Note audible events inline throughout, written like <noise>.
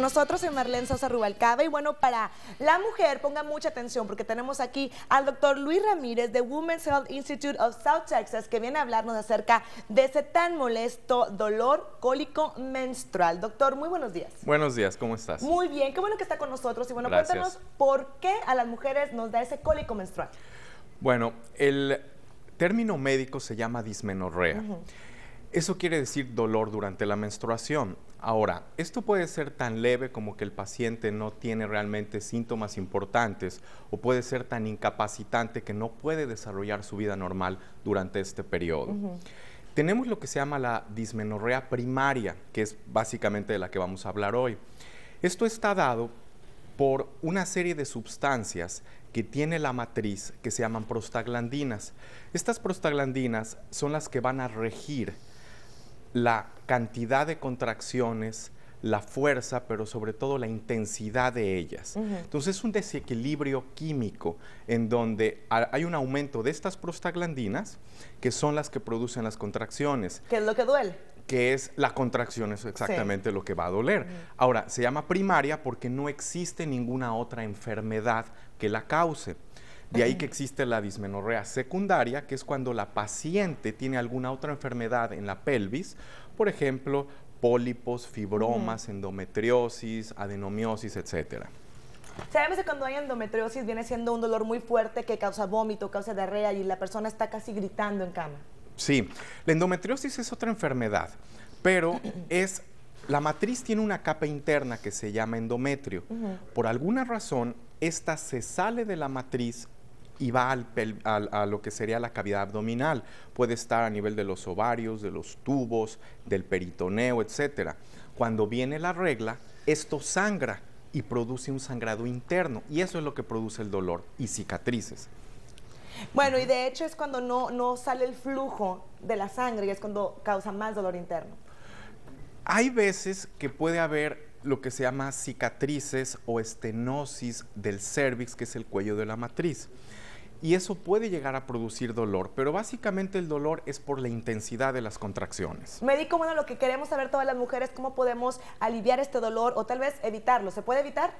Nosotros soy Marlene Sosa Rubalcaba y bueno, para la mujer ponga mucha atención porque tenemos aquí al doctor Luis Ramírez de Women's Health Institute of South Texas que viene a hablarnos acerca de ese tan molesto dolor cólico menstrual. Doctor, muy buenos días. Buenos días, ¿cómo estás? Muy bien, qué bueno que está con nosotros y bueno, cuéntanos por qué a las mujeres nos da ese cólico menstrual. Bueno, el término médico se llama dismenorrea. Eso quiere decir dolor durante la menstruación. Ahora, esto puede ser tan leve como que el paciente no tiene realmente síntomas importantes o puede ser tan incapacitante que no puede desarrollar su vida normal durante este periodo. Tenemos lo que se llama la dismenorrea primaria, que es básicamente de la que vamos a hablar hoy. Esto está dado por una serie de sustancias que tiene la matriz que se llaman prostaglandinas. Estas prostaglandinas son las que van a regir la cantidad de contracciones, la fuerza, pero sobre todo la intensidad de ellas. Entonces es un desequilibrio químico en donde hay un aumento de estas prostaglandinas, que son las que producen las contracciones. ¿Qué es lo que duele? que es la contracción, es exactamente lo que va a doler. Ahora, se llama primaria porque no existe ninguna otra enfermedad que la cause. De ahí que existe la dismenorrea secundaria, que es cuando la paciente tiene alguna otra enfermedad en la pelvis, por ejemplo, pólipos, fibromas, endometriosis, adenomiosis, etc. Sabemos que cuando hay endometriosis viene siendo un dolor muy fuerte que causa vómito, causa diarrea y la persona está casi gritando en cama. Sí, la endometriosis es otra enfermedad, pero <clears throat> es la matriz tiene una capa interna que se llama endometrio. Por alguna razón, esta se sale de la matriz y va al, a lo que sería la cavidad abdominal. Puede estar a nivel de los ovarios, de los tubos, del peritoneo, etc. Cuando viene la regla, esto sangra y produce un sangrado interno y eso es lo que produce el dolor y cicatrices. Bueno, y de hecho es cuando no, no sale el flujo de la sangre y es cuando causa más dolor interno. Hay veces que puede haber lo que se llama cicatrices o estenosis del cervix, que es el cuello de la matriz. Y eso puede llegar a producir dolor, pero básicamente el dolor es por la intensidad de las contracciones. Médico, bueno, lo que queremos saber todas las mujeres, ¿cómo podemos aliviar este dolor o tal vez evitarlo? ¿Se puede evitar?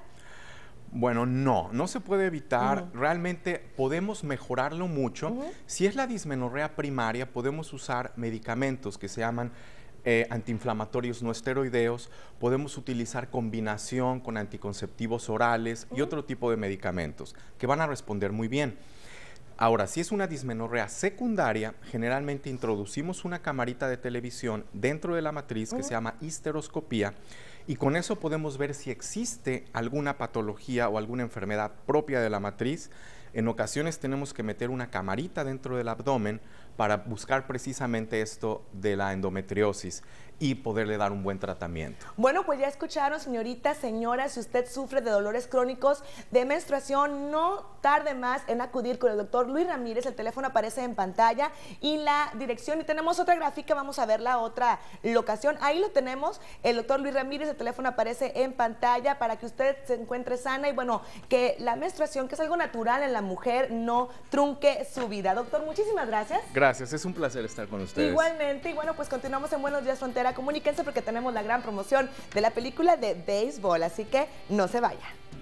Bueno, no, no se puede evitar. Realmente podemos mejorarlo mucho. Si es la dismenorrea primaria, podemos usar medicamentos que se llaman eh, antiinflamatorios no esteroideos, podemos utilizar combinación con anticonceptivos orales y otro tipo de medicamentos que van a responder muy bien. Ahora, si es una dismenorrea secundaria, generalmente introducimos una camarita de televisión dentro de la matriz que se llama histeroscopía y con eso podemos ver si existe alguna patología o alguna enfermedad propia de la matriz. En ocasiones tenemos que meter una camarita dentro del abdomen para buscar precisamente esto de la endometriosis y poderle dar un buen tratamiento. Bueno, pues ya escucharon, señoritas, señoras, si usted sufre de dolores crónicos de menstruación, no tarde más en acudir con el doctor Luis Ramírez. El teléfono aparece en pantalla y la dirección. Y tenemos otra gráfica, vamos a ver la otra locación. Ahí lo tenemos, el doctor Luis Ramírez, el teléfono aparece en pantalla para que usted se encuentre sana y bueno, que la menstruación, que es algo natural en la mujer, no trunque su vida. Doctor, muchísimas gracias. Gracias gracias, es un placer estar con ustedes. Igualmente, y bueno, pues continuamos en Buenos Días Frontera. Comuníquense porque tenemos la gran promoción de la película de béisbol, así que no se vayan.